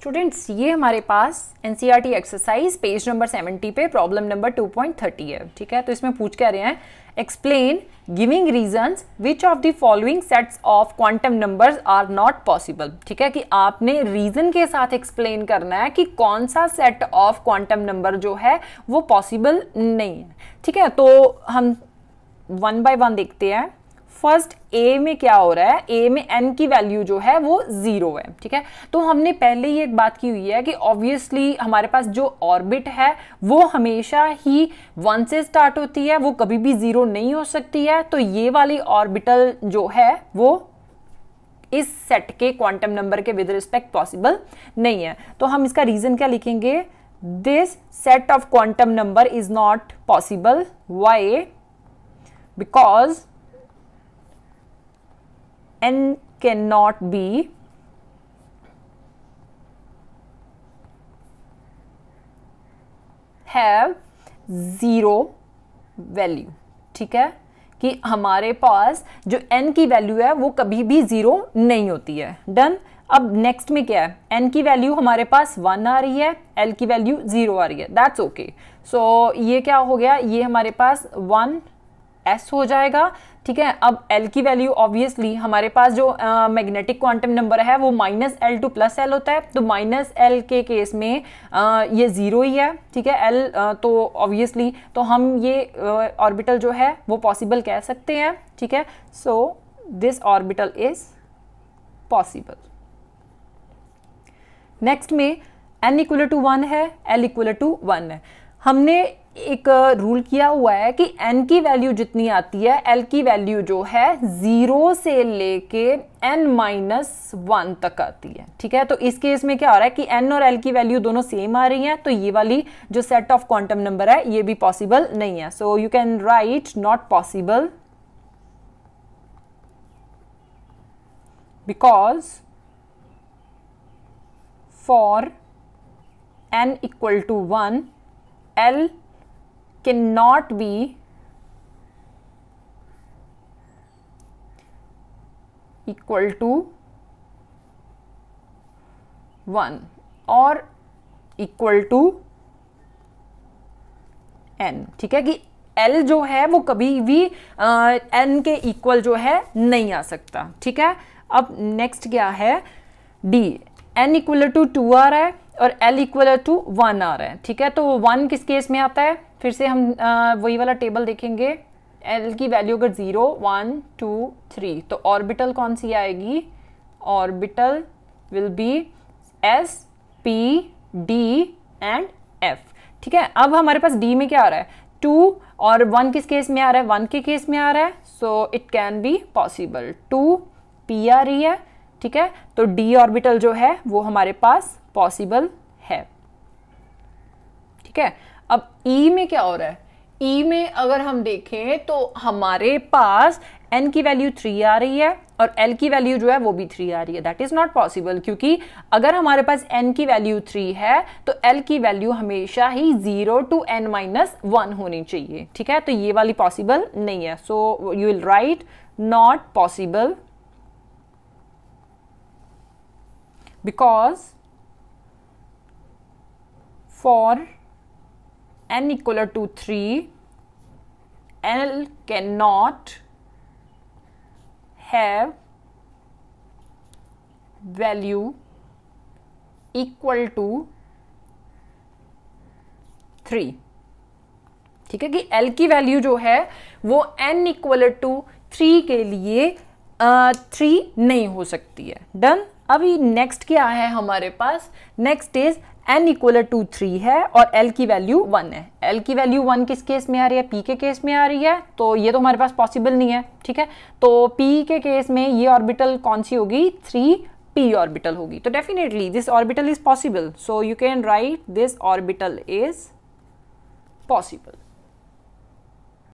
students ये हमारे पास एन एक्सरसाइज पेज नंबर 70 पे प्रॉब्लम नंबर 2.30 है ठीक है तो इसमें पूछ कह रहे हैं explain giving reasons which of the following sets of quantum numbers are not possible ठीक है कि आपने रीजन के साथ एक्सप्लेन करना है कि कौन सा सेट ऑफ क्वांटम नंबर जो है वो पॉसिबल नहीं है ठीक है तो हम वन बाय वन देखते हैं फर्स्ट ए में क्या हो रहा है ए में एन की वैल्यू जो है वो जीरो है ठीक है तो हमने पहले ही एक बात की हुई है कि ऑब्वियसली हमारे पास जो ऑर्बिट है वो हमेशा ही वन से स्टार्ट होती है वो कभी भी जीरो नहीं हो सकती है तो ये वाली ऑर्बिटल जो है वो इस सेट के क्वांटम नंबर के विद रिस्पेक्ट पॉसिबल नहीं है तो हम इसका रीजन क्या लिखेंगे this set of quantum number is not possible why because n cannot be have zero value ठीक है कि हमारे पास जो n की वैल्यू है वो कभी भी ज़ीरो नहीं होती है डन अब नेक्स्ट में क्या है n की वैल्यू हमारे पास वन आ रही है l की वैल्यू ज़ीरो आ रही है दैट्स ओके सो ये क्या हो गया ये हमारे पास वन एस हो जाएगा ठीक है अब एल की वैल्यू ऑब्वियसली हमारे पास जो मैग्नेटिक क्वांटम नंबर है वो minus L to plus L होता है तो माइनस एल के केस में आ, ये ज़ीरो ही है ठीक है एल तो ऑब्वियसली तो हम ये ऑर्बिटल जो है वो पॉसिबल कह सकते हैं ठीक है so this orbital is possible next में एन इक्वल टू वन है एल इक्वल टू वन है हमने एक रूल किया हुआ है कि एन की वैल्यू जितनी आती है एल की वैल्यू जो है ज़ीरो से लेके एन माइनस वन तक आती है ठीक है तो इस केस में क्या हो रहा है कि एन और एल की वैल्यू दोनों सेम आ रही हैं तो ये वाली जो सेट ऑफ क्वांटम नंबर है ये भी पॉसिबल नहीं है so you can write not possible because for N equal to one L cannot be equal to 1 और इक्वल टू एन ठीक है कि एल जो है वो कभी भी एन के इक्वल जो है नहीं आ सकता ठीक है अब नेक्स्ट क्या है D N equal to two आ रहा है और एल इक्वल टू वन आ रहा है ठीक है तो वन किस केस में आता है फिर से हम वही वाला टेबल देखेंगे एल की वैल्यू अगर ज़ीरो वन टू थ्री तो ऑर्बिटल कौन सी आएगी orbital will be S P D and F ठीक है अब हमारे पास डी में क्या आ रहा है टू और वन किस केस में आ रहा है वन के केस में आ रहा है so it can be possible two P आ रही है ठीक है तो डी ऑर्बिटल जो है वो हमारे पास पॉसिबल है ठीक है अब ई e में क्या हो रहा है ई e में अगर हम देखें तो हमारे पास एन की वैल्यू थ्री आ रही है और एल की वैल्यू जो है वो भी थ्री आ रही है दैट इज़ नॉट पॉसिबल क्योंकि अगर हमारे पास एन की वैल्यू थ्री है तो एल की वैल्यू हमेशा ही zero to N minus one होनी चाहिए ठीक है तो ये वाली पॉसिबल नहीं है so you will write not possible because for n equal to 3 l cannot have value equal to three ठीक है कि L की वैल्यू जो है वो n इक्वल टू थ्री के लिए थ्री uh, नहीं हो सकती है डन अभी नेक्स्ट क्या है हमारे पास next is n equal to three है और एल की वैल्यू वन है एल की वैल्यू वन किस केस में आ रही है पी के केस में आ रही है तो ये तो हमारे पास पॉसिबल नहीं है ठीक है तो पी के केस में ये ऑर्बिटल कौन सी होगी थ्री पी ऑर्बिटल होगी तो definitely this orbital is possible so you can write this orbital is possible